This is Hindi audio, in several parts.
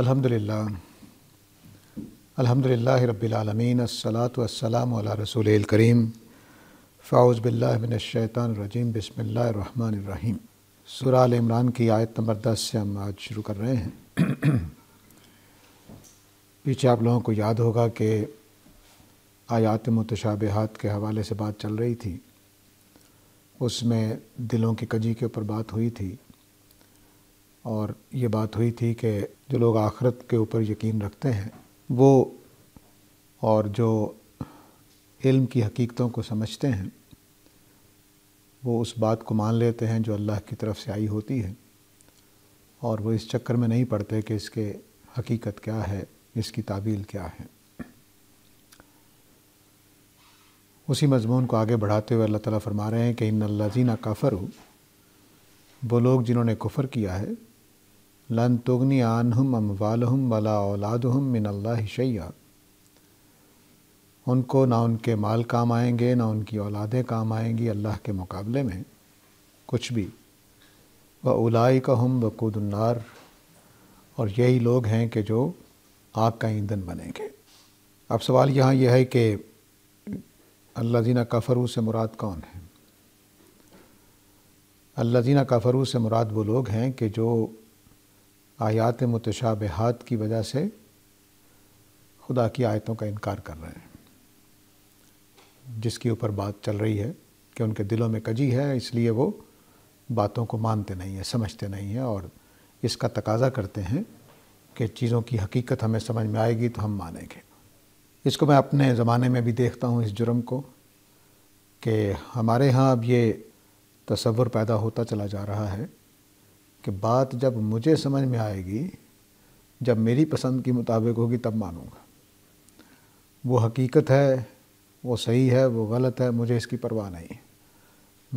अल्हम्दुलिल्लाह अल्हम्दुलिल्लाह रब्बिलालमीन अस्सलातु वस्सलामु अला रसूलिल करीम फ़ाउज़ बिल्लाहि मिनश्शैतानिर रजीम रहीम इमरान की आयत नंबर दस से हम आज शुरू कर रहे हैं पीछे आप लोगों को याद होगा कि आयात मुतशाबहात के हवाले से बात चल रही थी उसमें दिलों की कजी के ऊपर बात हुई थी और ये बात हुई थी कि जो लोग आखरत के ऊपर यकीन रखते हैं वो और जो इल्म की हकीकतों को समझते हैं वो उस बात को मान लेते हैं जो अल्लाह की तरफ से आई होती है और वो इस चक्कर में नहीं पड़ते कि इसके हकीकत क्या है इसकी ताबील क्या है उसी मजमून को आगे बढ़ाते हुए अल्लाह ताला फरमा रहे हैं कि इन अल्लाजीना काफ़र हो वो लोग जिन्होंने कुफ़र किया है लन तुगनी आन हम अम वाल हम वला हम मिनल्ला शैया उनको ना उनके माल काम आएंगे ना उनकी औलादें काम आएंगी अल्लाह के मुकाबले में कुछ भी व उलाई का हम वकूदन्नार और यही लोग हैं कि जो आग का ईंधन बनेंगे अब सवाल यहाँ यह है कि अल्लाह जीना कफरू से मुराद कौन है अल्लाह जीना कफरू से मुराद वो लोग हैं कि जो आयात मुतशाबहत की वजह से खुदा की आयतों का इनकार कर रहे हैं जिसके ऊपर बात चल रही है कि उनके दिलों में कजी है इसलिए वो बातों को मानते नहीं हैं समझते नहीं हैं और इसका तकाजा करते हैं कि चीज़ों की हकीकत हमें समझ में आएगी तो हम मानेंगे इसको मैं अपने ज़माने में भी देखता हूँ इस जुर्म को कि हमारे यहाँ अब ये तस्वुर पैदा होता चला जा रहा है कि बात जब मुझे समझ में आएगी जब मेरी पसंद के मुताबिक होगी तब मानूंगा वो हकीकत है वो सही है वो गलत है मुझे इसकी परवाह नहीं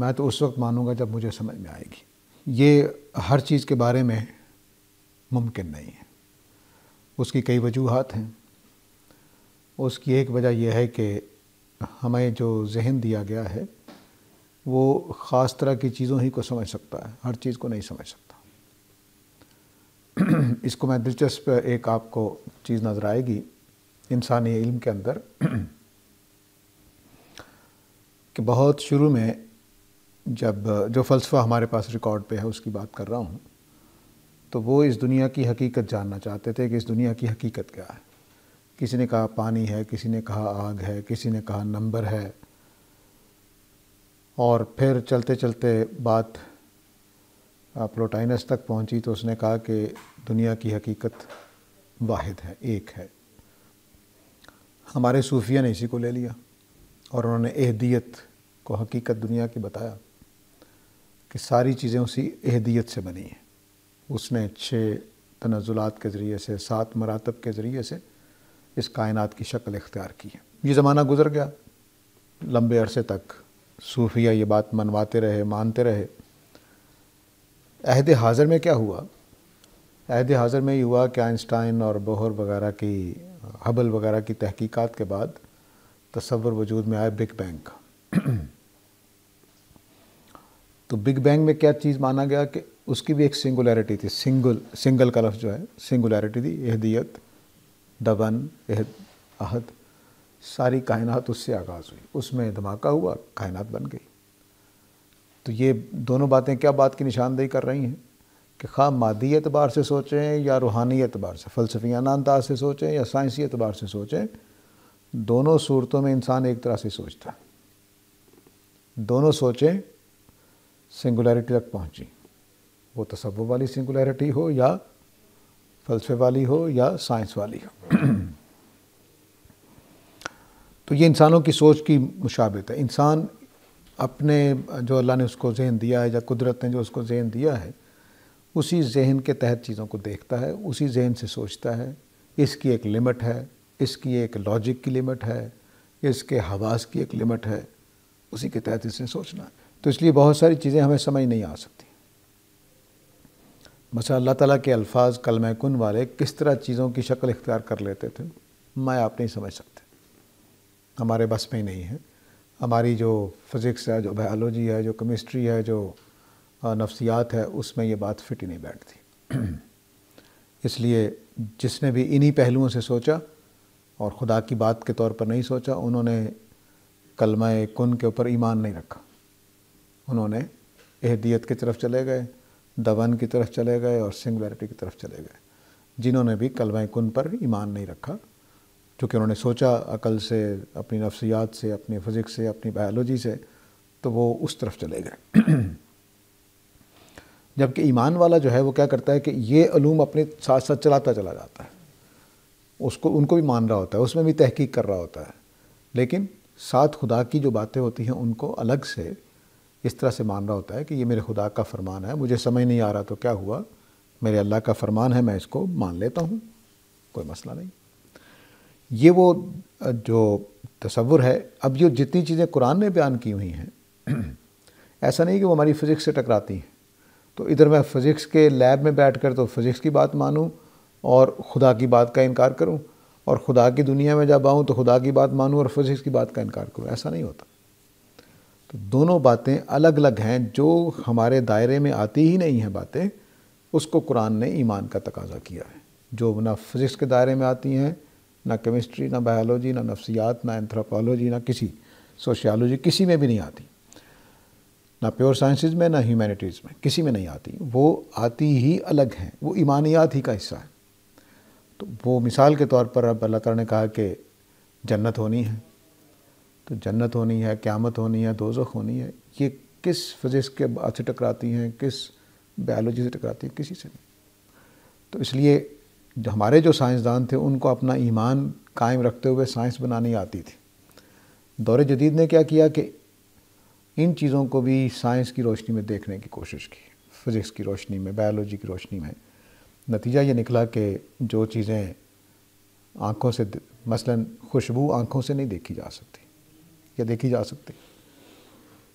मैं तो उस वक्त मानूंगा जब मुझे समझ में आएगी ये हर चीज़ के बारे में मुमकिन नहीं है उसकी कई वजूहत हैं उसकी एक वजह यह है कि हमें जो जहन दिया गया है वो ख़ास तरह की चीज़ों ही को समझ सकता है हर चीज़ को नहीं समझ सकता इसको मैं दिलचस्प एक आपको चीज़ नज़र आएगी इंसानी इल्म के अंदर कि बहुत शुरू में जब जो फ़लसफ़ा हमारे पास रिकॉर्ड पे है उसकी बात कर रहा हूँ तो वो इस दुनिया की हकीकत जानना चाहते थे कि इस दुनिया की हकीकत क्या है किसी ने कहा पानी है किसी ने कहा आग है किसी ने कहा नंबर है और फिर चलते चलते बात प्लोटाइनस तक पहुंची तो उसने कहा कि दुनिया की हकीकत वाहिद है एक है हमारे सूफिया ने इसी को ले लिया और उन्होंने एहदियत को हकीकत दुनिया की बताया कि सारी चीज़ें उसी एहदियत से बनी हैं उसने छः तनाजुलात के ज़रिए से सात मरातब के ज़रिए से इस कायनात की शक्ल इख्तियार की है ये ज़माना गुजर गया लंबे अरसे तक सूफिया ये बात मनवाते रहे मानते रहे अहद हाज़र में क्या हुआ अहद हाज़र में हुआ कि आइंस्टाइन और बोहर वगैरह की हबल वगैरह की तहकीक़ात के बाद तस्वर वजूद में आया बिग बैंग का तो बिग बैंग में क्या चीज़ माना गया कि उसकी भी एक सिंगुलैरिटी थी सिंगल सिंगल का लफ्ज़ जो है सिंगुलैरिटी थी एहदियत दबन एहद अहद सारी कायनात उससे आगाज़ हुई उसमें धमाका हुआ कायनात बन गई तो ये दोनों बातें क्या बात की निशानदेही कर रही हैं कि खा मादी एतबार से सोचें या रूहानी एतबार से फ़लसफियाना अंदाज से सोचें या साइंसी एतबार से सोचें दोनों सूरतों में इंसान एक तरह से सोचता है दोनों सोचें सिंगुलरिटी तक पहुँची वो तसव वाली सिंगुलरिटी हो या फ़लसफे वाली हो या साइंस वाली हो तो ये इंसानों की सोच की मुशाबत है इंसान अपने जो अल्लाह ने उसको जहन दिया है या कुदरत ने जो उसको जहन दिया है उसी जहन के तहत चीज़ों को देखता है उसी जहन से सोचता है इसकी एक लिमिट है इसकी एक लॉजिक की लिमिट है इसके हवास की एक लिमिट है उसी के तहत इसने सोचना है तो इसलिए बहुत सारी चीज़ें हमें समझ नहीं आ सकती मसा अल्लाह ताली के अल्फाज कन वाले किस तरह चीज़ों की शक्ल इख्तियार कर लेते थे मैं आप नहीं समझ सकते हमारे बस में ही नहीं है हमारी जो फिज़िक्स है जो बायोलॉजी है जो केमिस्ट्री है जो नफ्सियात है उसमें ये बात फिट ही नहीं बैठती इसलिए जिसने भी इन्हीं पहलुओं से सोचा और ख़ुदा की बात के तौर पर नहीं सोचा उन्होंने कलमा कन के ऊपर ईमान नहीं रखा उन्होंने एहदियत की तरफ चले गए दवन की तरफ चले गए और सिंगलैरिटी की तरफ चले गए जिन्होंने भी कलमा कन पर ईमान नहीं रखा चूँकि उन्होंने सोचा अकल से अपनी नफ्सियात से अपनी फिज़िक्स से अपनी बायोलॉजी से तो वो उस तरफ चले गए जबकि ईमान वाला जो है वो क्या करता है कि ये अलूम अपने साथ साथ चलाता चला जाता है उसको उनको भी मान रहा होता है उसमें भी तहकीक कर रहा होता है लेकिन साथ खुदा की जो बातें होती हैं उनको अलग से इस तरह से मान रहा होता है कि ये मेरे खुदा का फरमान है मुझे समझ नहीं आ रहा तो क्या हुआ मेरे अल्लाह का फरमान है मैं इसको मान लेता हूँ कोई मसला नहीं ये वो जो तस्वुर है अब ये जितनी चीज़ें कुरान ने बयान की हुई हैं ऐसा नहीं कि वो हमारी फ़िज़िक्स से टकराती हैं तो इधर मैं फ़िज़िक्स के लैब में बैठ कर तो फ़िज़िक्स की बात मानूँ और खुदा की बात का इनकार करूँ और खुदा की दुनिया में जब आऊँ तो खुदा की बात मानूँ और फ़िज़िक्स की बात का इनकार करूँ ऐसा नहीं होता तो दोनों बातें अलग अलग हैं जो हमारे दायरे में आती ही नहीं हैं बातें उसको कुरान ने ईमान का तकाजा किया है जो ना फिज़िक्स के दायरे में आती हैं ना केमिस्ट्री ना बायोलॉजी ना नफ्सियात ना एंथ्रोपोलॉजी ना किसी सोशियालॉजी किसी में भी नहीं आती ना प्योर साइंसेज में ना ह्यूमैनिटीज़ में किसी में नहीं आती वो आती ही अलग हैं वो ईमानियात ही का हिस्सा है तो वो मिसाल के तौर पर अब अल्लाह ने कहा कि जन्नत होनी है तो जन्नत होनी है क्यामत होनी है दोजख होनी है ये किस फिज़िक्स के बाद से टकराती हैं किस बायोलॉजी से टकराती हैं किसी से नहीं तो इसलिए हमारे जो साइंसदान थे उनको अपना ईमान कायम रखते हुए साइंस बनानी आती थी दौरे जदीद ने क्या किया कि इन चीज़ों को भी साइंस की रोशनी में देखने की कोशिश की फिज़िक्स की रोशनी में बायोलॉजी की रोशनी में नतीजा ये निकला कि जो चीज़ें आँखों से मसलन खुशबू आँखों से नहीं देखी जा सकती या देखी जा सकती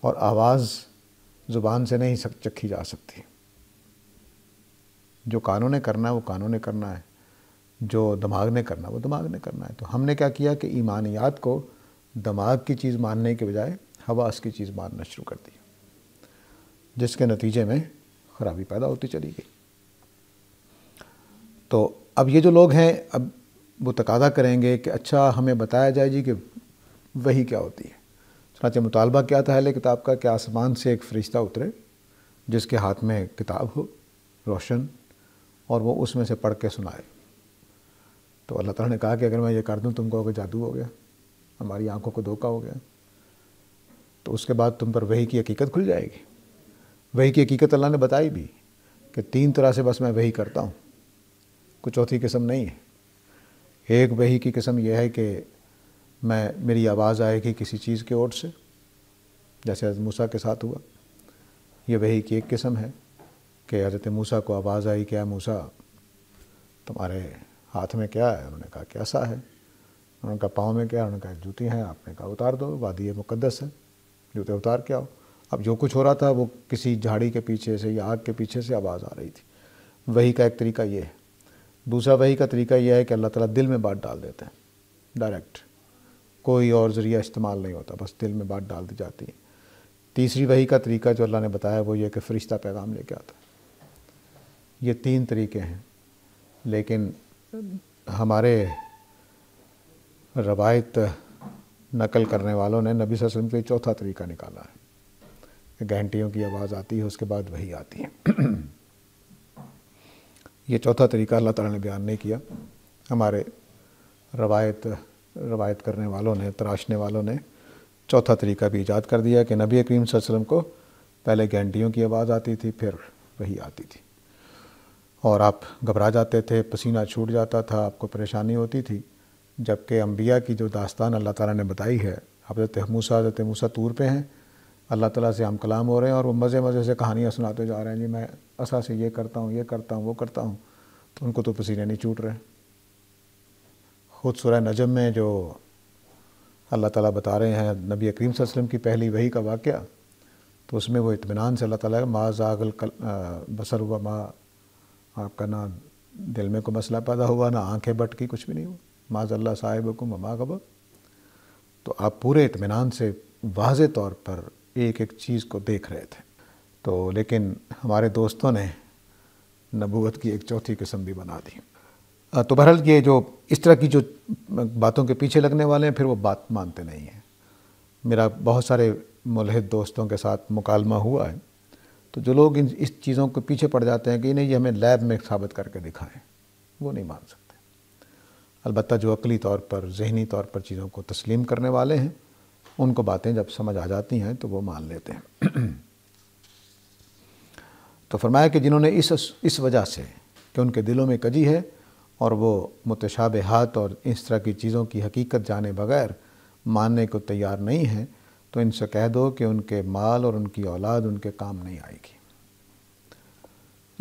और आवाज़ ज़ुबान से नहीं चखी जा सकती जो कानों ने करना है वो कानों ने करना है जो दिमाग ने करना है वो दिमाग ने करना है तो हमने क्या किया कि ईमानियात को दिमाग की चीज़ मानने के बजाय हवास की चीज़ मारना शुरू कर दी जिसके नतीजे में खराबी पैदा होती चली गई तो अब ये जो लोग हैं अब वो तकादा करेंगे कि अच्छा हमें बताया जाए जी कि वही क्या होती है चनाचे मुतालबा क्या था अहले किताब का कि आसमान से एक फरिश्ता उतरे जिसके हाथ में किताब हो रोशन और वो उसमें से पढ़ के सुनाए तो अल्लाह तला ने कहा कि अगर मैं ये कर दूँ तुमको अगर जादू हो गया हमारी आंखों को धोखा हो गया तो उसके बाद तुम पर वही की हकीकत खुल जाएगी वही की हकीकत अल्लाह ने बताई भी कि तीन तरह से बस मैं वही करता हूँ कुछ चौथी किस्म नहीं है एक वही की किस्म यह है कि मैं मेरी आवाज़ आएगी किसी चीज़ के ओर से जैसे हजरत मूसा के साथ हुआ यह वही की एक किस्म है कि हजरत मूसा को आवाज़ आई क्या मूसा तुम्हारे हाथ में क्या है उन्होंने कहा कैसा है उन्होंने कहा पाँव में क्या उन्होंने कहा जूती हैं आपने कहा उतार दो वादी मुकदस है जूते उतार के आओ अब जो कुछ हो रहा था वो किसी झाड़ी के पीछे से या आग के पीछे से आवाज़ आ रही थी वही का एक तरीका ये है दूसरा वही का तरीका यह है कि अल्लाह ताला दिल में बात डाल देते हैं डायरेक्ट कोई और ज़रिया इस्तेमाल नहीं होता बस दिल में बात डाल दी जाती है तीसरी वही का तरीका जो अल्लाह ने बताया वो ये कि फ़रिश्ता पैगाम लेके आता है ये तीन तरीके हैं लेकिन हमारे रवायत नकल करने वालों ने नबी वसल्लम के चौथा तरीका निकाला है घंटियों की आवाज़ आती है उसके बाद वही आती है ये चौथा तरीका अल्लाह ताला ने बयान नहीं किया हमारे रवायत रवायत करने वालों ने तराशने वालों ने चौथा तरीका भी ईजाद कर दिया कि नबी करीम वसल्लम को पहले घंटियों की आवाज़ आती थी फिर वही आती थी और आप घबरा जाते थे पसीना छूट जाता था आपको परेशानी होती थी जबकि अम्बिया की जो दास्तान अल्लाह ताला ने बताई है हज़रत मूसा हज़रत मूसा तूर पे हैं अल्लाह ताला से हम कलाम हो रहे हैं और वो मज़े मज़े से कहानियाँ सुनाते जा रहे हैं जी मैं असा से ये करता हूँ ये करता हूँ वो करता हूँ तो उनको तो पसीने नहीं छूट रहे ख़ुद सुरह नजम में जो अल्लाह ताला बता रहे हैं नबी करीम वसल्लम की पहली वही का वाक़ तो उसमें वो इतमान से अल्लाह ताला माँ जागल बसर हुआ माँ आपका ना दिल में कोई मसला पैदा हुआ ना आंखें बटकी कुछ भी नहीं हुआ माजल्ला साहिब को तो आप पूरे इतमान से वाज तौर पर एक एक चीज़ को देख रहे थे तो लेकिन हमारे दोस्तों ने नबूत की एक चौथी किस्म भी बना दी तो बहरहाल ये जो इस तरह की जो बातों के पीछे लगने वाले हैं फिर वो बात मानते नहीं हैं मेरा बहुत सारे मुलहद दोस्तों के साथ मुकालमा हुआ है तो जो लोग इन इस चीज़ों के पीछे पड़ जाते हैं कि नहीं ये हमें लैब में साबित करके दिखाएं वो नहीं मान सकते अलबत् जो अकली तौर पर जहनी तौर पर चीज़ों को तस्लीम करने वाले हैं उनको बातें जब समझ आ जाती हैं तो वो मान लेते हैं तो फरमाया कि जिन्होंने इस इस वजह से कि उनके दिलों में कजी है और वो मुतशाब हाथ और इस तरह की चीज़ों की हकीकत जाने बगैर मानने को तैयार नहीं है तो इनसे कह दो कि उनके माल और उनकी औलाद उनके काम नहीं आएगी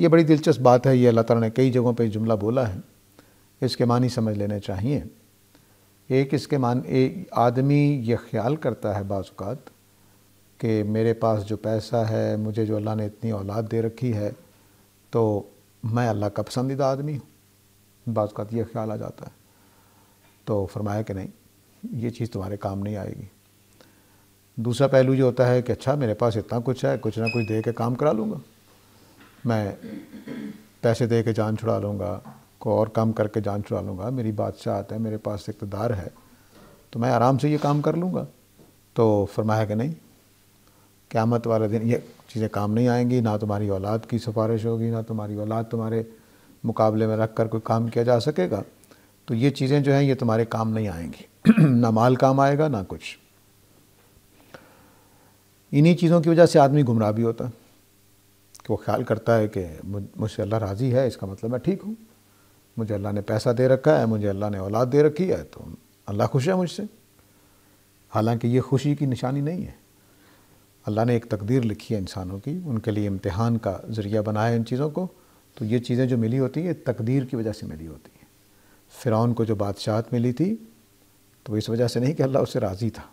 ये बड़ी दिलचस्प बात है ये अल्लाह तला ने कई जगहों पर जुमला बोला है इसके मानी समझ लेने चाहिए एक इसके मान एक आदमी यह ख्याल करता है बाज़ात कि मेरे पास जो पैसा है मुझे जो अल्लाह ने इतनी औलाद दे रखी है तो मैं अल्लाह का पसंदीदा आदमी हूँ बाज़ात ये ख्याल आ जाता है तो फरमाया कि नहीं ये चीज़ तुम्हारे काम नहीं आएगी दूसरा पहलू जो होता है कि अच्छा मेरे पास इतना कुछ है कुछ ना कुछ दे के काम करा लूँगा मैं पैसे दे के जान छुड़ा लूँगा को और काम करके जान छुड़ा लूँगा मेरी बादशाहत है मेरे पास इकतदार है तो मैं आराम से ये काम कर लूँगा तो फरमाया कि नहीं क़्यामत वाले दिन ये चीज़ें काम नहीं आएंगी ना तुम्हारी औलाद की सिफारिश होगी ना तुम्हारी औलाद तुम्हारे मुकाबले में रख कर कोई काम किया जा सकेगा तो ये चीज़ें जो हैं ये तुम्हारे काम नहीं आएंगी ना माल काम आएगा ना कुछ इन्हीं चीज़ों की वजह से आदमी गुमराह भी होता है कि वो ख्याल करता है कि मुझसे अल्लाह राज़ी है इसका मतलब मैं ठीक हूँ मुझे अल्लाह ने पैसा दे रखा है मुझे अल्लाह ने औलाद दे रखी है तो अल्लाह खुश है मुझसे हालांकि ये खुशी की निशानी नहीं है अल्लाह ने एक तकदीर लिखी है इंसानों की उनके लिए इम्तहान का ज़रिया बनाया इन चीज़ों को तो ये चीज़ें जो मिली होती हैं तकदीर की वजह से मिली होती हैं फ़िरौन को जो बादशाहत मिली थी तो इस वजह से नहीं कि अल्लाह उससे राज़ी था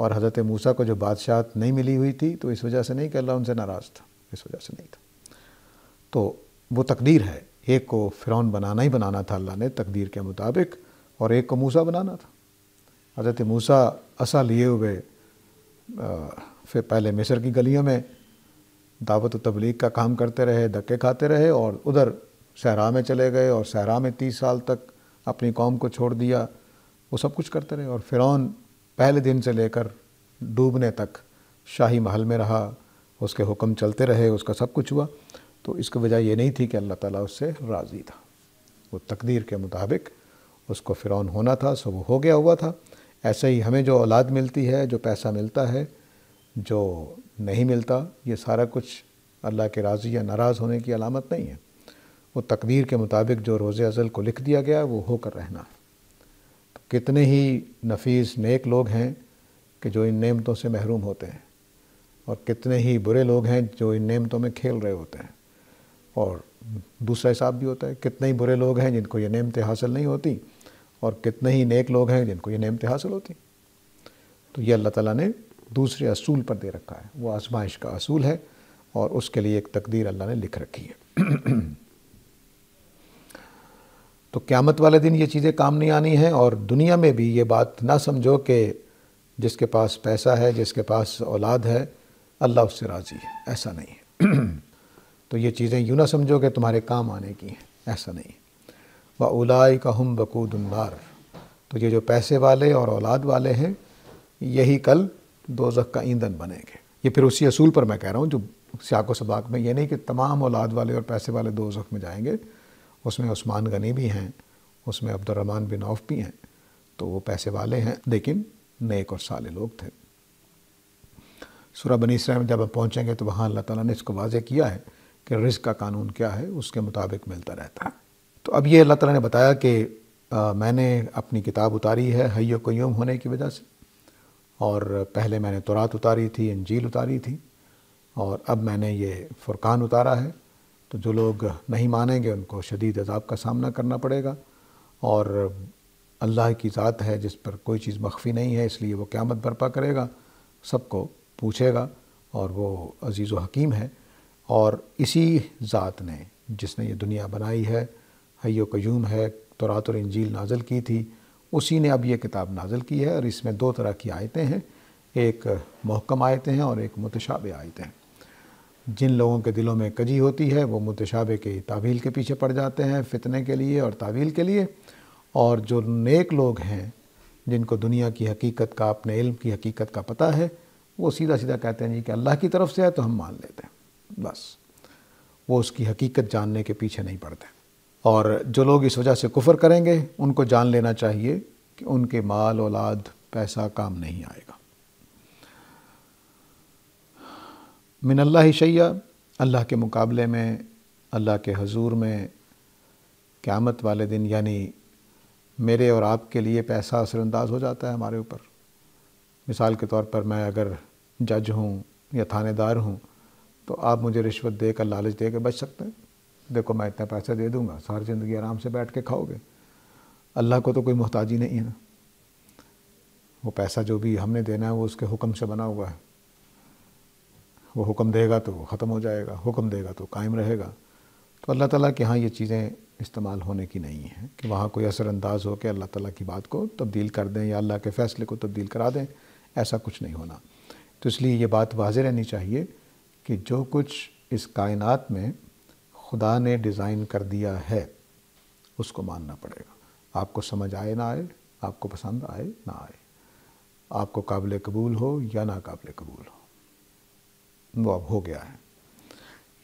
और हज़रत मूसा को जो बादशाहत नहीं मिली हुई थी तो इस वजह से नहीं कि अल्लाह उनसे नाराज़ था इस वजह से नहीं था तो वो तकदीर है एक को फ़िरौन बनाना ही बनाना था अल्लाह ने तकदीर के मुताबिक और एक को मूसा बनाना था हज़रत मूसा असा लिए हुए फिर पहले मिस्र की गलियों में दावत तबलीग का काम करते रहे धक्के खाते रहे और उधर सहरा में चले गए और सहरा में तीस साल तक अपनी कौम को छोड़ दिया वो सब कुछ करते रहे और फ़िरौन पहले दिन से लेकर डूबने तक शाही महल में रहा उसके हुक्म चलते रहे उसका सब कुछ हुआ तो इसकी वजह ये नहीं थी कि अल्लाह ताला उससे राज़ी था वो तकदीर के मुताबिक उसको फ़िरौन होना था सो वो हो गया हुआ था ऐसे ही हमें जो औलाद मिलती है जो पैसा मिलता है जो नहीं मिलता ये सारा कुछ अल्लाह के राज़ी या नाराज़ होने की अलामत नहीं है वो तकदीर के मुताबिक जो रोज़ अज़ल को लिख दिया गया वो होकर रहना तो कितने ही नफीस नेक लोग हैं कि जो इन नेमतों से महरूम होते हैं और कितने ही बुरे लोग हैं जो इन नेमतों में खेल रहे होते हैं और दूसरा हिसाब भी होता है कितने ही बुरे लोग हैं जिनको ये नेमतें हासिल नहीं होती और कितने ही नेक लोग हैं जिनको ये नेमतें हासिल होती तो ये अल्लाह ताला ने दूसरे असूल पर दे रखा है वो आजमाइश का असूल है और उसके लिए एक तकदीर अल्लाह ने लिख रखी है तो क़्यामत वाले दिन ये चीज़ें काम नहीं आनी हैं और दुनिया में भी ये बात ना समझो कि जिसके पास पैसा है जिसके पास औलाद है अल्लाह उससे राज़ी है ऐसा नहीं है तो ये चीज़ें यूँ ना समझो कि तुम्हारे काम आने की हैं ऐसा नहीं व उलाई का हम बकूदार तो ये जो पैसे वाले और औलाद वाले हैं यही कल दो का ईंधन बनेंगे ये फिर उसी असूल पर मैं कह रहा हूँ जो सियाको सबाक में ये नहीं कि तमाम औलाद वाले और पैसे वाले दो में जाएंगे उसमें उस्मान गनी भी हैं उसमें अब्दुलरहमान बिन औफ भी हैं तो वो पैसे वाले हैं लेकिन नेक और साले लोग थे सूरह बनी इसरा में जब हम पहुँचेंगे तो वहाँ अल्लाह ताला ने इसको वाजे किया है कि रिस्क का कानून क्या है उसके मुताबिक मिलता रहता है तो अब ये अल्लाह तला ने बताया कि मैंने अपनी किताब उतारी है हयो क्यूम होने की वजह से और पहले मैंने तुरात उतारी थी अंजील उतारी थी और अब मैंने ये फ़ुरकान उतारा है तो जो लोग नहीं मानेंगे उनको शदीद अजाब का सामना करना पड़ेगा और अल्लाह की ज़ात है जिस पर कोई चीज़ मख्फी नहीं है इसलिए वो क़्यामत बर्पा करेगा सबको पूछेगा और वो अजीज़ हकीम है और इसी ज़ात ने जिसने ये दुनिया बनाई है हयो कयूम है रात और इंजील नाजल की थी उसी ने अब ये किताब नाजल की है और इसमें दो तरह की आयतें हैं एक महकम आयतें हैं और एक मुतशाब आयतें हैं जिन लोगों के दिलों में कजी होती है वो मुतशाबे के तावील के पीछे पड़ जाते हैं फितने के लिए और तावील के लिए और जो नेक लोग हैं जिनको दुनिया की हकीकत का अपने इल्म की हकीकत का पता है वो सीधा सीधा कहते हैं जी कि अल्लाह की तरफ से है तो हम मान लेते हैं बस वो उसकी हकीकत जानने के पीछे नहीं पड़ते और जो लोग इस वजह से कुफर करेंगे उनको जान लेना चाहिए कि उनके माल औलाद पैसा काम नहीं आएगा मिनल्ला ही शैया अल्लाह के मुकाबले में अल्लाह के हजूर में क़्यामत वाले दिन यानी मेरे और आपके लिए पैसा असरअंदाज हो जाता है हमारे ऊपर मिसाल के तौर पर मैं अगर जज हूँ या थानेदार हूँ तो आप मुझे रिश्वत दे कर लालच दे के बच सकते हैं देखो मैं इतना पैसा दे दूंगा सारी ज़िंदगी आराम से बैठ के खाओगे अल्लाह को तो कोई मोहताजी नहीं है ना वो पैसा जो भी हमने देना है वो उसके हुक्म से बना हुआ है वो हुक्म देगा तो ख़त्म हो जाएगा हुक्म देगा तो कायम रहेगा तो अल्लाह ताला के यहाँ ये चीज़ें इस्तेमाल होने की नहीं हैं कि वहाँ कोई असरअंदाज हो के अल्लाह ताला की बात को तब्दील कर दें या अल्लाह के फ़ैसले को तब्दील करा दें ऐसा कुछ नहीं होना तो इसलिए ये बात वाज रहनी चाहिए कि जो कुछ इस कायनात में खुदा ने डिज़ाइन कर दिया है उसको मानना पड़ेगा आपको समझ आए ना आए आपको पसंद आए ना आए आपको काबिल कबूल हो या ना काबिल कबूल हो वो अब हो गया है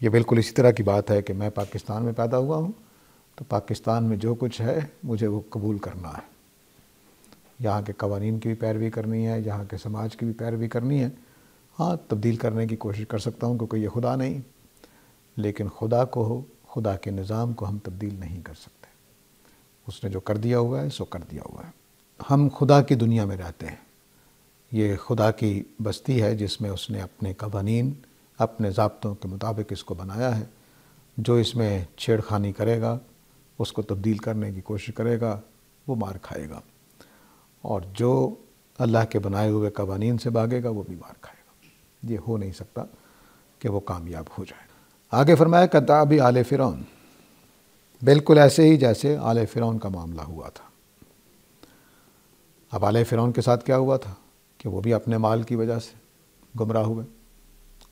ये बिल्कुल इसी तरह की बात है कि मैं पाकिस्तान में पैदा हुआ हूँ तो पाकिस्तान में जो कुछ है मुझे वो कबूल करना है यहाँ के कवानीन की भी पैरवी करनी है यहाँ के समाज की भी पैरवी करनी है हाँ तब्दील करने की कोशिश कर सकता हूँ क्योंकि ये खुदा नहीं लेकिन खुदा को हो खुदा के निज़ाम को हम तब्दील नहीं कर सकते उसने जो कर दिया हुआ है सो कर दिया हुआ है हम खुदा की दुनिया में रहते हैं ये खुदा की बस्ती है जिसमें उसने अपने कवानीन अपने ज़बतों के मुताबिक इसको बनाया है जो इसमें छेड़खानी करेगा उसको तब्दील करने की कोशिश करेगा वो मार खाएगा और जो अल्लाह के बनाए हुए कवानीन से भागेगा वो भी मार खाएगा ये हो नहीं सकता कि वो कामयाब हो जाए आगे फरमाया कताबी आले फ़िरौन बिल्कुल ऐसे ही जैसे आले फ़िरौन का मामला हुआ था अब आले फ़िरौन के साथ क्या हुआ था कि वो भी अपने माल की वजह से गुमराह हुए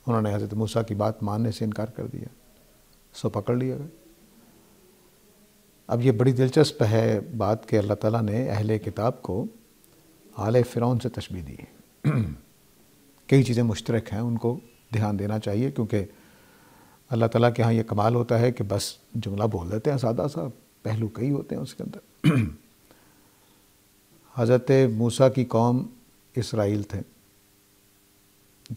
उन्होंने हज़रत मूसा की बात मानने से इनकार कर दिया सो पकड़ लिया गया अब ये बड़ी दिलचस्प है बात कि अल्लाह ताला ने अहले किताब को आले फ़िरौन से तशबी दी कई चीज़ें मुश्तरक हैं उनको ध्यान देना चाहिए क्योंकि अल्लाह ताला के यहाँ ये कमाल होता है कि बस जुमला बोल देते हैं सादा सा पहलू कई होते हैं उसके अंदर हज़रत मूसा की कौम इसराइल थे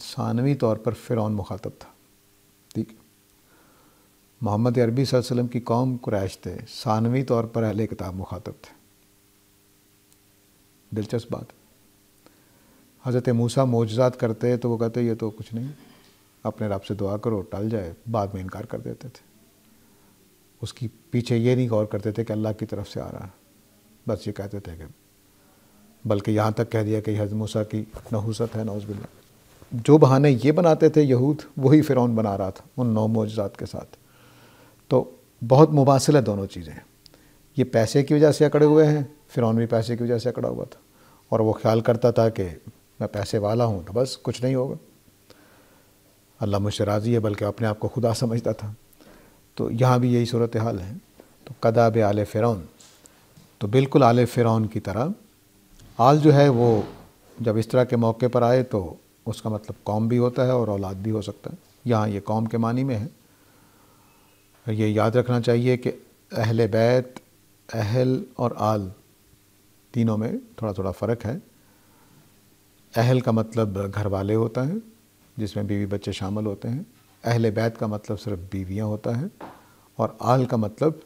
सानवी तौर पर फ़िरौन मुखातब था ठीक मोहम्मद अरबी वसल्लम की कौम कुरैश थे सानवी तौर पर अहले किताब मुखातब थे दिलचस्प बात हज़रत मूसा मोजात करते हैं तो वो कहते ये तो कुछ नहीं अपने रब से दुआ करो टल जाए बाद में इनकार कर देते थे उसकी पीछे ये नहीं गौर करते थे कि अल्लाह की तरफ से आ रहा है बस ये कहते थे कि बल्कि यहाँ तक कह दिया कि हज़ मूसा की नहूसत है नौजबिल्ला जो बहाने ये बनाते थे यहूद वही फ़िरौन बना रहा था उन नौ मोजात के साथ तो बहुत मुबासिल है दोनों चीज़ें ये पैसे की वजह से अकड़े हुए हैं फ़िरौन भी पैसे की वजह से अकड़ा हुआ था और वो ख्याल करता था कि मैं पैसे वाला हूँ तो बस कुछ नहीं होगा अल्लाह मुझसे राज़ी है बल्कि अपने आप को खुदा समझता था तो यहाँ भी यही सूरत हाल है तो कदाब आल फ़िरौन तो बिल्कुल आल फ़िरौन की तरह आल जो है वो जब इस तरह के मौके पर आए तो उसका मतलब कौम भी होता है और औलाद भी हो सकता है यहाँ ये कौम के मानी में है ये याद रखना चाहिए कि अहल बैत अहल और आल तीनों में थोड़ा थोड़ा फ़र्क है अहल का मतलब घर वाले होता है जिसमें बीवी बच्चे शामिल होते हैं अहल बैत का मतलब सिर्फ बीवियाँ होता है और आल का मतलब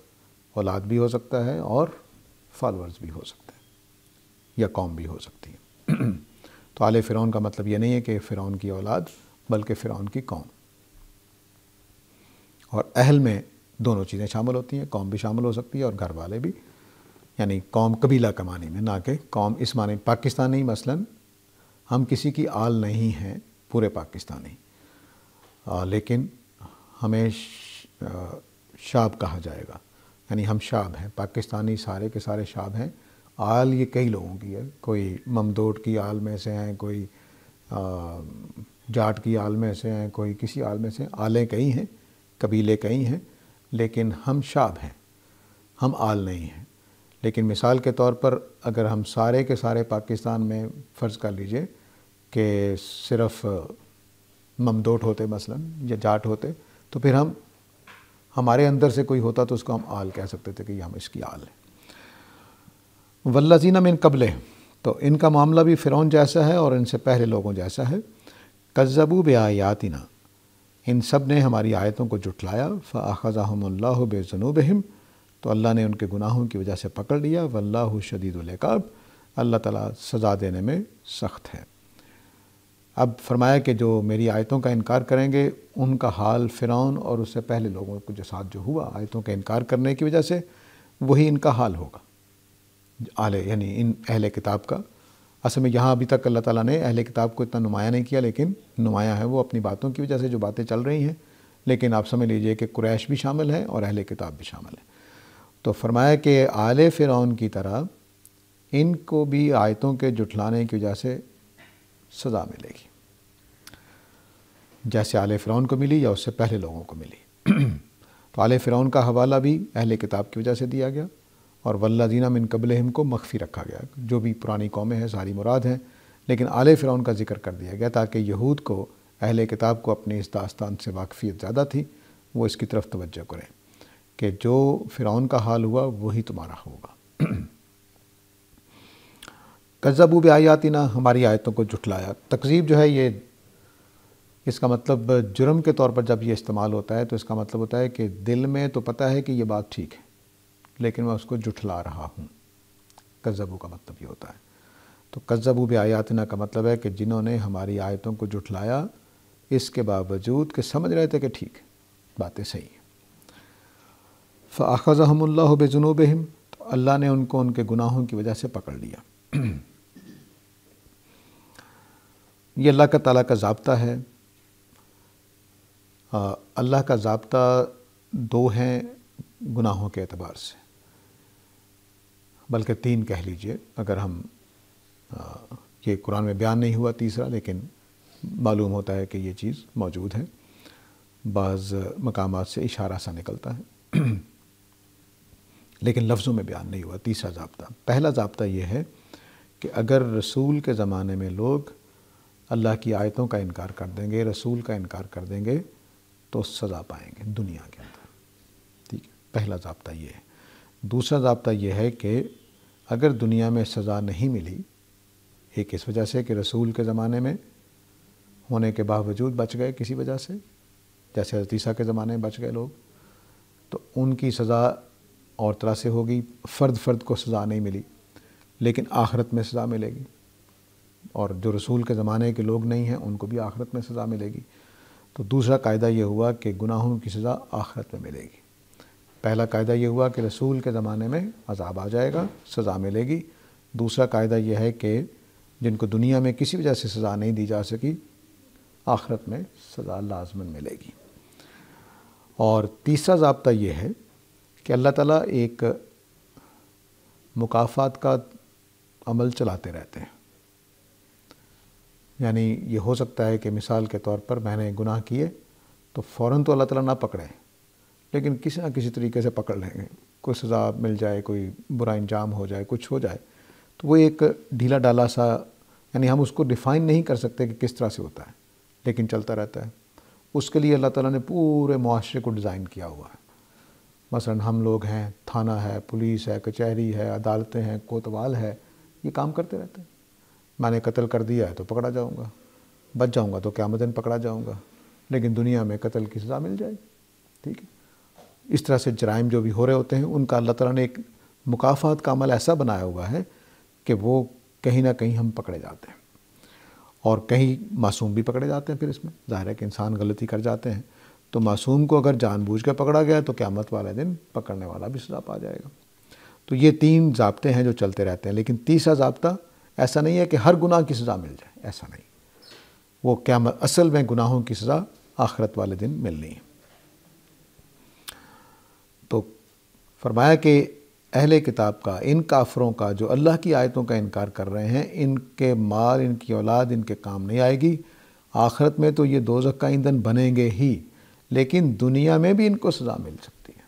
औलाद भी हो सकता है और फॉलोअर्स भी हो सकते हैं या कौम भी हो सकती है तो आल फ़िरौन का मतलब ये नहीं है कि फ़िरौन की औलाद बल्कि फ़िरौन की कौम और अहल में दोनों चीज़ें शामिल होती हैं कौम भी शामिल हो सकती है और घर वाले भी यानी कौम कबीला कमाने में ना कि कौम इस माने पाकिस्तानी मसलन हम किसी की आल नहीं हैं पूरे पाकिस्तानी आ, लेकिन हमें शाब कहा जाएगा यानी हम शाब हैं पाकिस्तानी सारे के सारे शाब हैं आल ये कई लोगों की है कोई ममदोट की आल में से हैं कोई आ, जाट की आल में से हैं कोई किसी आल में से आलें कई हैं कबीले कई हैं लेकिन हम शाब हैं हम आल नहीं हैं लेकिन मिसाल के तौर पर अगर हम सारे के सारे पाकिस्तान में फ़र्ज़ कर लीजिए कि सिर्फ ममदोट होते मसलन या जाट होते तो फिर हम हमारे अंदर से कोई होता तो उसको हम आल कह सकते थे कि हम इसकी आल है वल्लाजीना में कबले तो इनका मामला भी फ़िरौन जैसा है और इनसे पहले लोगों जैसा है बे बयातिना इन सब ने हमारी आयतों को जुटलाया फ़ाखज़ाहमल्ला बेजनूबहम तो अल्लाह ने उनके गुनाहों की वजह से पकड़ लिया वल्लाह शदीदुल्क़ाब अल्लाह ताला सज़ा देने में सख्त है अब फरमाया कि जो मेरी आयतों का इनकार करेंगे उनका हाल फ़िरौन और उससे पहले लोगों को जो साथ जो हुआ आयतों का इनकार करने की वजह से वही इनका हाल होगा आले यानी इन अहल किताब का असल में यहाँ अभी तक अल्लाह ताला ने अहले किताब को इतना नुमाया नहीं किया लेकिन नुमाया है वो अपनी बातों की वजह से जो बातें चल रही हैं लेकिन आप समझ लीजिए कि कुरैश भी शामिल है और अहले किताब भी शामिल है तो फरमाया कि आले फ़िरौन की तरह इनको भी आयतों के जुटलाने की वजह से सज़ा मिलेगी जैसे आले फ़िरौन को मिली या उससे पहले लोगों को मिली तो आले फ़िरौन का हवाला भी अहल किताब की वजह से दिया गया और वल्ला दीना मिन कबल हम को मख्फी रखा गया जो भी पुरानी कौमें हैं सारी मुराद हैं लेकिन आले फ़िरौन का जिक्र कर दिया गया ताकि यहूद को अहल किताब को अपने इस दास्तान से वाकफियत ज़्यादा थी वो इसकी तरफ तवज्जो करें कि जो फ़िरौन का हाल हुआ वही तुम्हारा होगा कज़बू भी आयाती ना हमारी आयतों को जुटलाया तकजीब जो है ये इसका मतलब जुर्म के तौर पर जब ये इस्तेमाल होता है तो इसका मतलब होता है कि दिल में तो पता है कि ये बात ठीक है लेकिन मैं उसको जुठला रहा हूँ कज़बू का मतलब ये होता है तो कज़बू भी आयातना का मतलब है कि जिन्होंने हमारी आयतों को जुठलाया इसके बावजूद कि समझ रहे थे कि ठीक बातें सही हैं फ़ाखज़ हमल्ला तो अल्लाह ने उनको उनके गुनाहों की वजह से पकड़ लिया ये अल्लाह का ताला का जबता है अल्लाह का जबता दो हैं गुनाहों के अतबार से बल्कि तीन कह लीजिए अगर हम आ, ये कुरान में बयान नहीं हुआ तीसरा लेकिन मालूम होता है कि ये चीज़ मौजूद है बाज़ मकाम से इशारा सा निकलता है लेकिन लफ्ज़ों में बयान नहीं हुआ तीसरा जबता पहला जबता यह है कि अगर रसूल के ज़माने में लोग अल्लाह की आयतों का इनकार कर देंगे रसूल का इनकार कर देंगे तो सज़ा पाएंगे दुनिया के अंदर ठीक है पहला जबता ये है दूसरा जबता यह है कि अगर दुनिया में सज़ा नहीं मिली एक इस वजह से कि रसूल के ज़माने में होने के बावजूद बच गए किसी वजह से जैसे अतीसा के ज़माने में बच गए लोग तो उनकी सज़ा और तरह से होगी फ़र्द फ़र्द को सज़ा नहीं मिली लेकिन आखरत में सज़ा मिलेगी और जो रसूल के ज़माने के लोग नहीं हैं उनको भी आखिरत में सज़ा मिलेगी तो दूसरा कायदा ये हुआ कि गुनाहों की सज़ा आखिरत में मिलेगी पहला कायदा ये हुआ कि रसूल के ज़माने में अजाब आ जाएगा सज़ा मिलेगी दूसरा कायदा यह है कि जिनको दुनिया में किसी वजह से सज़ा नहीं दी जा सकी आखरत में सज़ा लाजमन मिलेगी और तीसरा जबता यह है कि अल्लाह ताला एक मुकाफ़ात का अमल चलाते रहते हैं यानी ये हो सकता है कि मिसाल के तौर पर मैंने गुनाह किए तो फ़ौर तो अल्लाह ताला ना पकड़े लेकिन किसी ना किसी तरीके से पकड़ लेंगे कोई सज़ा मिल जाए कोई बुरा इंजाम हो जाए कुछ हो जाए तो वो एक ढीला डाला सा यानी हम उसको डिफ़ाइन नहीं कर सकते कि किस तरह से होता है लेकिन चलता रहता है उसके लिए अल्लाह ताला ने पूरे माशरे को डिज़ाइन किया हुआ है मसलन हम लोग हैं थाना है पुलिस है कचहरी है अदालतें हैं कोतवाल है ये काम करते रहते हैं मैंने कत्ल कर दिया है तो पकड़ा जाऊँगा बच जाऊँगा तो क्या दिन पकड़ा जाऊँगा लेकिन दुनिया में कत्ल की सज़ा मिल जाएगी ठीक है इस तरह से जराइम जो भी हो रहे होते हैं उनका अल्लाह तला ने एक मुकाफ़ात का अमल ऐसा बनाया हुआ है कि वो कहीं ना कहीं हम पकड़े जाते हैं और कहीं मासूम भी पकड़े जाते हैं फिर इसमें ज़ाहिर है कि इंसान गलती कर जाते हैं तो मासूम को अगर जानबूझ कर पकड़ा गया तो क्यामत वाले दिन पकड़ने वाला भी सजा पा जाएगा तो ये तीन जबते हैं जो चलते रहते हैं लेकिन तीसरा जबता ऐसा नहीं है कि हर गुनाह की सज़ा मिल जाए ऐसा नहीं वो क्या असल में गुनाहों की सज़ा आखरत वाले दिन मिलनी है तो फरमाया कि अहले किताब का इन काफरों का जो अल्लाह की आयतों का इनकार कर रहे हैं इनके माल इनकी औलाद इनके काम नहीं आएगी आखरत में तो ये दोजख का ईंधन बनेंगे ही लेकिन दुनिया में भी इनको सज़ा मिल सकती है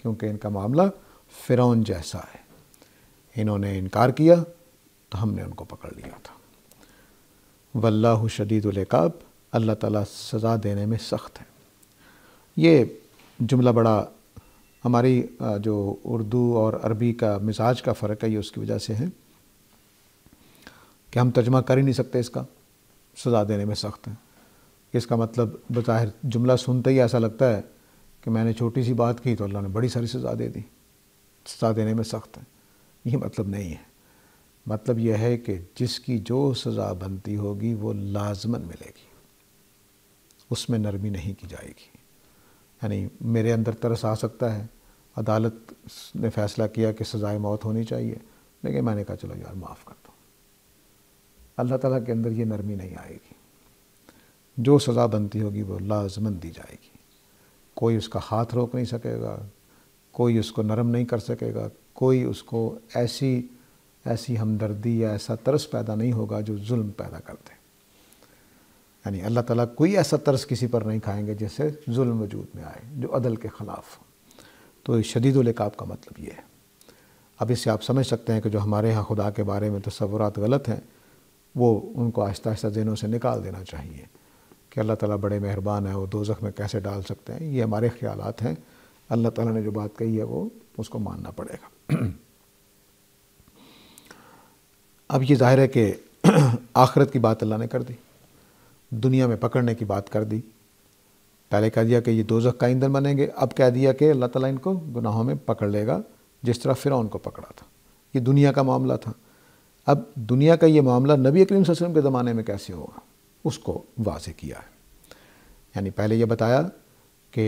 क्योंकि इनका मामला फ़िरौन जैसा है इन्होंने इनकार किया तो हमने उनको पकड़ लिया था वल्लाह उलकाब अल्लाह ताला सज़ा देने में सख्त है ये जुमला बड़ा हमारी जो उर्दू और अरबी का मिजाज का फ़र्क है ये उसकी वजह से है कि हम तर्जमा कर ही नहीं सकते इसका सज़ा देने में सख्त है इसका मतलब बज़ाहिर जुमला सुनते ही ऐसा लगता है कि मैंने छोटी सी बात की तो अल्लाह ने बड़ी सारी सज़ा दे दी सज़ा देने में सख्त है ये मतलब नहीं है मतलब यह है कि जिसकी जो सज़ा बनती होगी वो लाजमन मिलेगी उसमें नरमी नहीं की जाएगी यानी मेरे अंदर तरस आ सकता है अदालत ने फैसला किया कि सज़ाए मौत होनी चाहिए लेकिन मैंने कहा चलो यार माफ़ कर दो अल्लाह ताला के अंदर ये नरमी नहीं आएगी जो सज़ा बनती होगी वो लाजमन दी जाएगी कोई उसका हाथ रोक नहीं सकेगा कोई उसको नरम नहीं कर सकेगा कोई उसको ऐसी ऐसी हमदर्दी या ऐसा तरस पैदा नहीं होगा जो जुल्म पैदा कर दे यानी अल्लाह ताला कोई ऐसा तरस किसी पर नहीं खाएंगे जैसे जुल्म वजूद में आए जो अदल के ख़िलाफ़ तो शदीदुलकाब का मतलब ये है अब इससे आप समझ सकते हैं कि जो हमारे यहाँ खुदा के बारे में तस्वुरात गलत हैं वो उनको आहिस्ता आहिस्ता जहनों से निकाल देना चाहिए कि अल्लाह ताला बड़े मेहरबान है वो दोजख में कैसे डाल सकते हैं ये हमारे ख्याल हैं अल्लाह ताला ने जो बात कही है वो उसको मानना पड़ेगा अब ये जाहिर है कि आखिरत की बात अल्लाह ने कर दी दुनिया में पकड़ने की बात कर दी पहले कह दिया कि ये दो का ईंधन बनेंगे अब कह दिया कि अल्लाह ताला इनको गुनाहों में पकड़ लेगा जिस तरह फिर उनको पकड़ा था ये दुनिया का मामला था अब दुनिया का ये मामला नबी करीम वसल्लम के ज़माने में कैसे होगा उसको वाज किया है यानी पहले ये बताया कि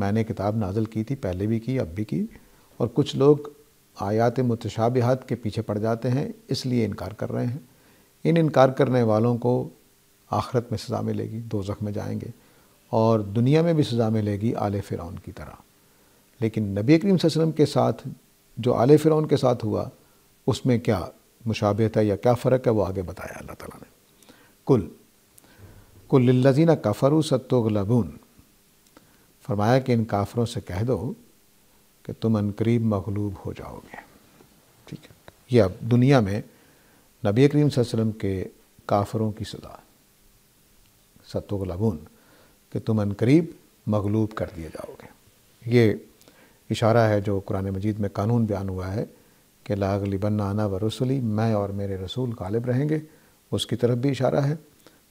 मैंने किताब नाजल की थी पहले भी की अब भी की और कुछ लोग आयात मुतशाबिहात के पीछे पड़ जाते हैं इसलिए इनकार कर रहे हैं इन इनकार करने वालों को आखरत में सज़ा मिलेगी दो में जाएंगे और दुनिया में भी सज़ा मिलेगी आल फ़िरौन की तरह लेकिन नबी करीम वसम के साथ जो आल फ़िरौन के साथ हुआ उसमें क्या मुशाबत है या क्या फ़र्क है वो आगे बताया अल्लाह ताला ने कुल कुल लजीना काफ़रू सत्तोगलबून फरमाया कि इन काफ़रों से कह दो कि तुम अनकरीब मगलूब हो जाओगे ठीक है ये अब दुनिया में नबी करीम वसल्लम के काफरों की सदा लबून कि तुम अनकरीब मगलूब कर दिए जाओगे ये इशारा है जो कुरान मजीद में कानून बयान हुआ है कि लागली बन्ना आना व रसुली मैं और मेरे रसूल गालिब रहेंगे उसकी तरफ भी इशारा है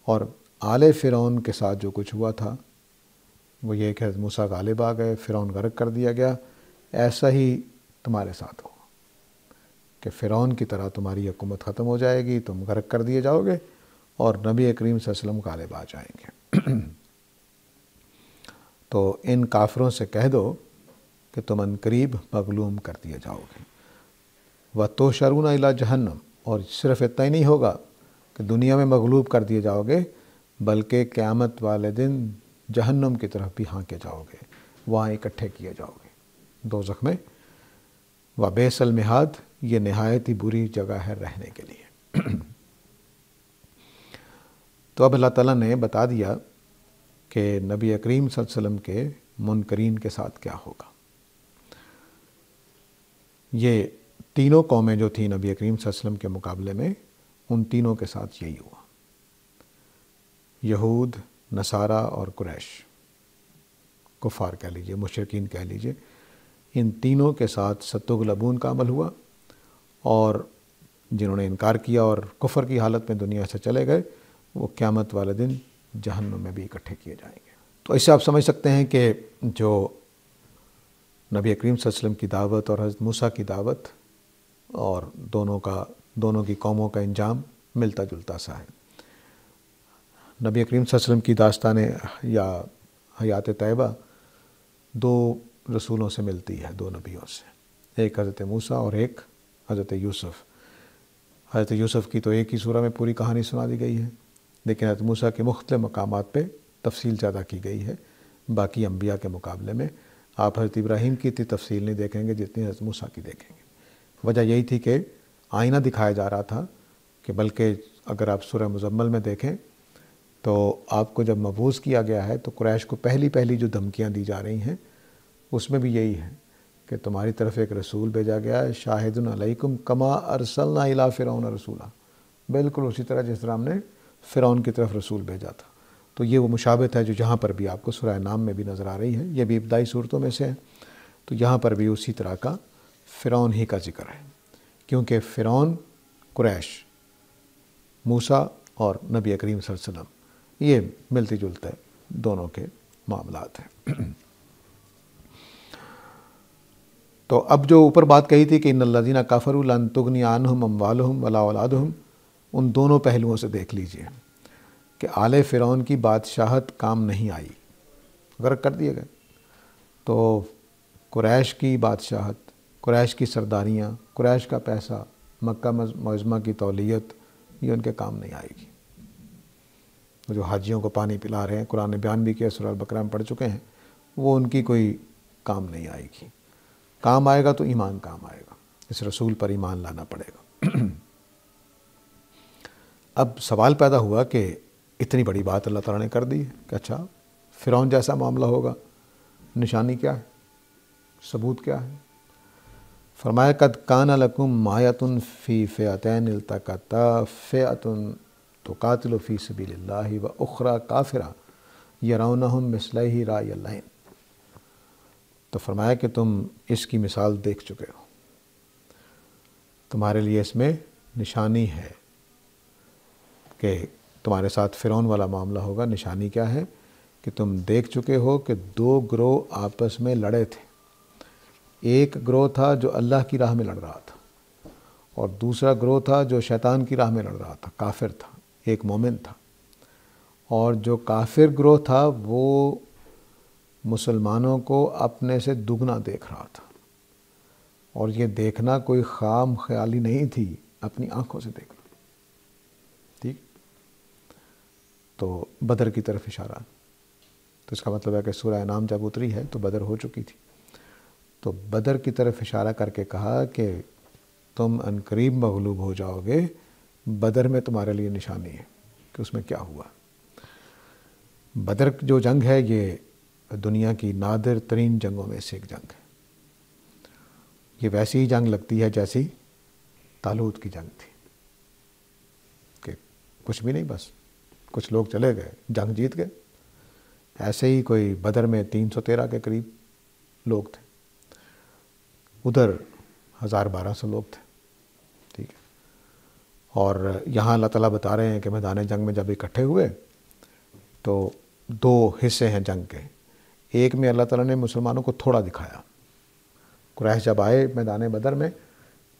और आले फ़िरौन के साथ जो कुछ हुआ था वो ये कि मूसा गालिब आ गए फ़िरौन गर्क कर दिया गया ऐसा ही तुम्हारे साथ हो कि फ़िरौन की तरह तुम्हारी हुकूमत ख़त्म हो जाएगी तुम गर्क कर दिए जाओगे और नबी करीम सेम गालिब आ जाएंगे तो इन काफरों से कह दो कि तुम अनकरीब मगलूम कर दिए जाओगे व तो शरुन अला जहन्नम और सिर्फ इतना ही नहीं होगा कि दुनिया में मगलूब कर दिए जाओगे बल्कि क़्यामत वाले दिन जहन्नम की तरफ भी हाँके जाओगे वहाँ इकट्ठे किए जाओगे दो में व बेसल मिहाद ये नहायत ही बुरी जगह है रहने के लिए तो अब अल्लाह ताला ने बता दिया कि नबी अक्रीम वसल्लम के मुनकरीन के साथ क्या होगा ये तीनों कौमें जो थी नबी अकरीम वसल्लम के मुकाबले में उन तीनों के साथ यही हुआ यहूद नसारा और कुरैश कुफार कह लीजिए मुशरकिन कह लीजिए इन तीनों के साथ सत्तुगलबून का अमल हुआ और जिन्होंने इनकार किया और कुफर की हालत में दुनिया से चले गए वो क़्यामत वाले दिन जहन्नुम में भी इकट्ठे किए जाएंगे तो ऐसे आप समझ सकते हैं कि जो नबी करीम वसल्लम की दावत और हजरत मूसा की दावत और दोनों का दोनों की कौमों का इंजाम मिलता जुलता सा है नबी करीम वसल्लम की दास्तान या हयात तयबा दो रसूलों से मिलती है दो नबियों से एक हज़रत मूसा और एक हज़रत यूसुफ़ हज़रत यूसुफ़ की तो एक ही सूरह में पूरी कहानी सुना दी गई है लेकिन हज़रत मूसा के मुख्त मकाम पर तफसील ज़्यादा की गई है बाकी अम्बिया के मुकाबले में आप हज़रत इब्राहिम की इतनी तफसील नहीं देखेंगे जितनी हज़रत मूसा की देखेंगे वजह यही थी कि आईना दिखाया जा रहा था कि बल्कि अगर आप सूर्य मुजम्मल में देखें तो आपको जब मबूज़ किया गया है तो क्रैश को पहली पहली जो धमकियाँ दी जा रही हैं उसमें भी यही है कि तुम्हारी तरफ एक रसूल भेजा गया है शाहिद अलैकुम कमा अरसलना इला फ़िर रसूला बिल्कुल उसी तरह जिस तरह हमने फ़िरौन की तरफ रसूल भेजा था तो ये वो मुशाबत है जो जहाँ पर भी आपको सुरह नाम में भी नज़र आ रही है ये भी इब्दाई सूरतों में से है तो यहाँ पर भी उसी तरह का फ़िरौन ही का जिक्र है क्योंकि फ़िरौन क्रैश मूसा और नबी करीम सल्लम ये मिलती जुलते दोनों के मामला हैं तो अब जो ऊपर बात कही थी कि इन लजीना काफरुलन तुगनी आनहम अम्वालहम वला उन दोनों पहलुओं से देख लीजिए कि आल फ़िरौन की बादशाहत काम नहीं आई गर्क कर दिए गए तो क्रैश की बादशाहत क्रैश की सरदारियाँ क्रैश का पैसा मक्का मजमा की तौलीत ये उनके काम नहीं आएगी जो हाजियों को पानी पिला रहे हैं कुरान बयान भी किया सुरल पढ़ चुके हैं वो उनकी कोई काम नहीं आएगी काम आएगा तो ईमान काम आएगा इस रसूल पर ईमान लाना पड़ेगा अब सवाल पैदा हुआ कि इतनी बड़ी बात अल्लाह तला ने कर दी है कि अच्छा फ़िरौन जैसा मामला होगा निशानी क्या है सबूत क्या है फरमाया कद कान लकुम मायातुन फ़ी फ़ैतन अलतकता फ़ेतन तो कातिल फ़ी सबी व उखरा काफिरा यरौन मिसल ही राय तो فرمایا કે તુમ ઇસકી મિસાલ દેખ ચુકે હો تمہارے لیے ઇસમે નિશાની હૈ કે تمہارے સાથ ફिरौन વાલા મામલા હોગા નિશાની ક્યા હૈ કે તુમ દેખ ચુકે હો કે દો ગ્રો આપસ મે લડે થે એક ગ્રો થા જો અલ્લાહ કી રાહ મે લડ રહા થા ઓર દૂસરા ગ્રો થા જો શૈતાન કી રાહ મે લડ રહા થા કાફિર થા એક મુમિન થા ઓર જો કાફિર ગ્રો થા વો मुसलमानों को अपने से दुगना देख रहा था और ये देखना कोई खाम ख्याली नहीं थी अपनी आंखों से देखना ठीक तो बदर की तरफ इशारा तो इसका मतलब है कि सूर्य नाम जब उतरी है तो बदर हो चुकी थी तो बदर की तरफ इशारा करके कहा कि तुम अनकरीब मगलूब हो जाओगे बदर में तुम्हारे लिए निशानी है कि उसमें क्या हुआ बदर जो जंग है ये दुनिया की नादिर तरीन जंगों में से एक जंग है ये वैसी ही जंग लगती है जैसी तालूद की जंग थी कि कुछ भी नहीं बस कुछ लोग चले गए जंग जीत गए ऐसे ही कोई बदर में 313 के करीब लोग थे उधर हज़ार बारह सौ लोग थे ठीक है और यहाँ अल्लाह ताला बता रहे हैं कि मैदान जंग में जब इकट्ठे हुए तो दो हिस्से हैं जंग के एक में अल्लाह ताला ने मुसलमानों को थोड़ा दिखाया क्रैश जब आए मैदान बदर में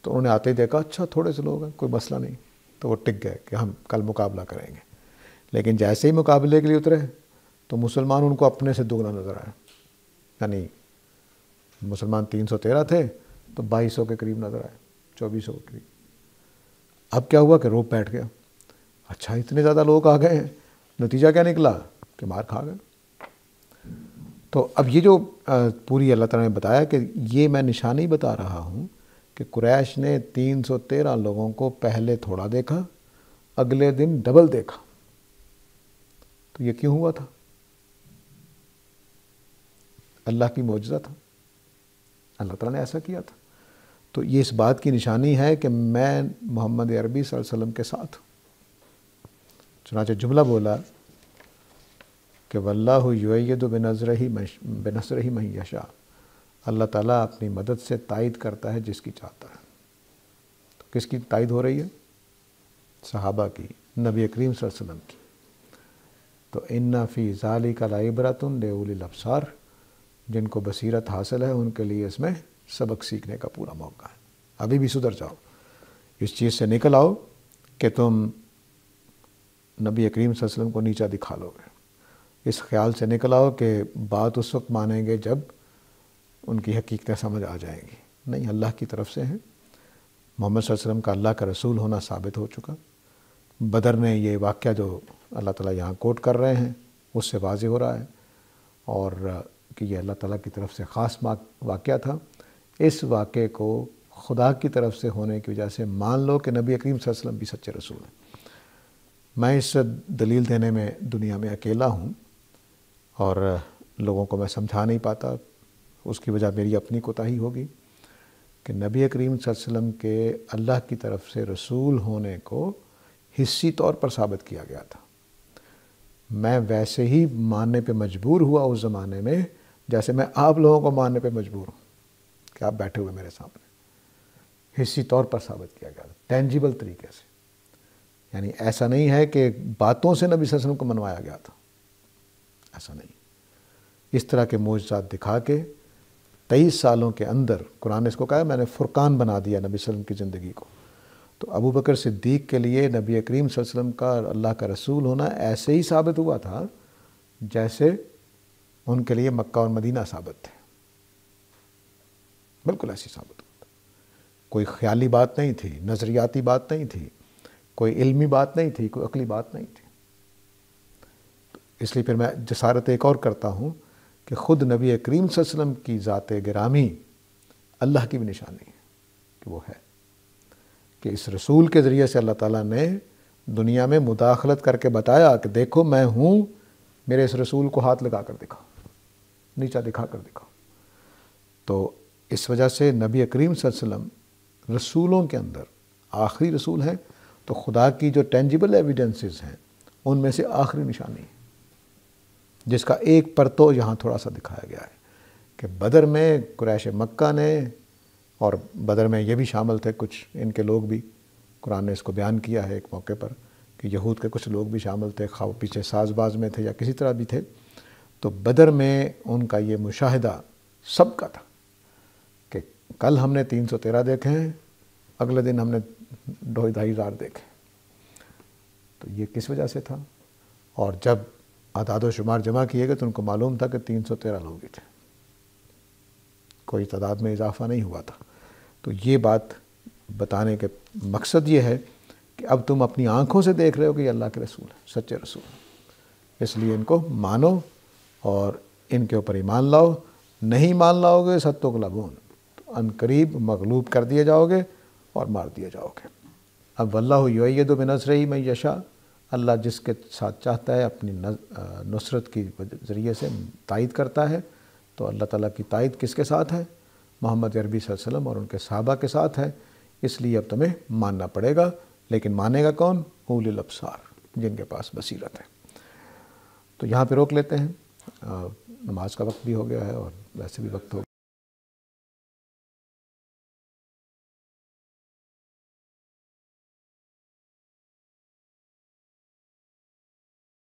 तो उन्होंने आते ही देखा अच्छा थोड़े से लोग हैं कोई मसला नहीं तो वो टिक गए कि हम कल मुकाबला करेंगे लेकिन जैसे ही मुकाबले के लिए उतरे तो मुसलमान उनको अपने से दुगना नज़र आया यानी मुसलमान 313 थे तो 2200 के करीब नज़र आए 2400 के करीब अब क्या हुआ कि रोप बैठ गया अच्छा इतने ज़्यादा लोग आ गए हैं नतीजा क्या निकला कि मार खा गए तो अब ये जो पूरी अल्लाह ताला ने बताया कि ये मैं निशानी बता रहा हूँ कि कुरैश ने 313 लोगों को पहले थोड़ा देखा अगले दिन डबल देखा तो ये क्यों हुआ था अल्लाह की मौजदा था अल्लाह ताला ने ऐसा किया था तो ये इस बात की निशानी है कि मैं मोहम्मद अरबी वसल्लम के साथ चुनाचे जुमला बोला कि वल्लाह युद बनज़र ही बनसर ही महियशा अल्लाह ताला अपनी मदद से तायद करता है जिसकी चाहता है तो किसकी तायद हो रही है सहाबा की नबी करीम वसल्लम की तो इन्ना फ़ी ज़ाली का लाइबरतन लेबसार जिनको बसीरत हासिल है उनके लिए इसमें सबक सीखने का पूरा मौका है अभी भी सुधर जाओ इस चीज़ से निकल आओ कि तुम नबी करीम वसल्लम को नीचा दिखा लोगे इस ख्याल से निकल आओ कि बात उस वक्त मानेंगे जब उनकी हकीकतें समझ आ जाएंगी नहीं अल्लाह की तरफ से है मोहम्मद वसल्लम का अल्लाह का रसूल होना साबित हो चुका बदर में ये वाक्य जो अल्लाह ताला यहाँ कोट कर रहे हैं उससे वाज हो रहा है और कि यह अल्लाह ताला की तरफ से ख़ास वाक़ था इस वाक़े को खुदा की तरफ से होने की वजह से मान लो कि नबी करीम वसल्लम भी सच्चे रसूल हैं मैं इस दलील देने में दुनिया में अकेला हूँ और लोगों को मैं समझा नहीं पाता उसकी वजह मेरी अपनी कोताही होगी कि नबी करीम वसल्लम के अल्लाह की तरफ से रसूल होने को हिस्सी तौर पर साबित किया गया था मैं वैसे ही मानने पे मजबूर हुआ उस ज़माने में जैसे मैं आप लोगों को मानने पे मजबूर हूँ कि आप बैठे हुए मेरे सामने हिस्सी तौर पर साबित किया गया था टेंजिबल तरीके से यानी ऐसा नहीं है कि बातों से नबी वसल्लम को मनवाया गया था ऐसा नहीं इस तरह के मोजात दिखा के तेईस सालों के अंदर कुरान ने इसको कहा मैंने फ़ुरकान बना दिया नबी वसम की ज़िंदगी को तो अबू बकर सिद्दीक के लिए नबी करीम वसल्लम का अल्लाह का रसूल होना ऐसे ही साबित हुआ था जैसे उनके लिए मक्का और मदीना साबित थे बिल्कुल ऐसी साबित हुआ था कोई ख्याली बात नहीं थी नज़रियाती बात नहीं थी कोई इल्मी बात नहीं थी कोई अकली बात नहीं थी इसलिए फिर मैं जसारत एक और करता हूँ कि ख़ुद नबी करीम वसम की ज़ात ग्रामी अल्लाह की भी निशानी है कि वो है कि इस रसूल के ज़रिए से अल्लाह ताला ने दुनिया में मुदाखलत करके बताया कि देखो मैं हूँ मेरे इस रसूल को हाथ लगा कर दिखाओ नीचा दिखा कर दिखाओ तो इस वजह से नबी करीम वसम रसूलों के अंदर आखिरी रसूल हैं तो खुदा की जो टेंजिबल एविडेंसेस हैं उनमें से आखिरी निशानी है जिसका एक परतो यहाँ थोड़ा सा दिखाया गया है कि बदर में क्रैश मक्का ने और बदर में ये भी शामिल थे कुछ इनके लोग भी कुरान ने इसको बयान किया है एक मौके पर कि यहूद के कुछ लोग भी शामिल थे खा पीछे साजबाज में थे या किसी तरह भी थे तो बदर में उनका ये मुशाहिदा सबका था कि कल हमने 313 देखे हैं अगले दिन हमने दो ढाई हज़ार देखे तो ये किस वजह से था और जब आदाद शुमार जमा किए गए तो उनको मालूम था कि तीन सौ तेरह लोग थे कोई तादाद में इजाफा नहीं हुआ था तो ये बात बताने के मकसद ये है कि अब तुम अपनी आँखों से देख रहे हो कि अल्लाह के रसूल है सच्चे रसूल इसलिए इनको मानो और इनके ऊपर ईमान लाओ नहीं मान लाओगे सत्तो गलबून तो अनकरीब मकलूब कर दिए जाओगे और मार दिए जाओगे अब वल्ला युद बिनसर ही मैं यशा अल्लाह जिसके साथ चाहता है अपनी नुसरत की ज़रिए से तायद करता है तो अल्लाह ताला की तायद किसके साथ है मोहम्मद अरबी वसल्लम और उनके साहबा के साथ है इसलिए अब तुम्हें मानना पड़ेगा लेकिन मानेगा कौन ऊल अबसार जिनके पास बसीरत है तो यहाँ पे रोक लेते हैं नमाज का वक्त भी हो गया है और वैसे भी वक्त हो गया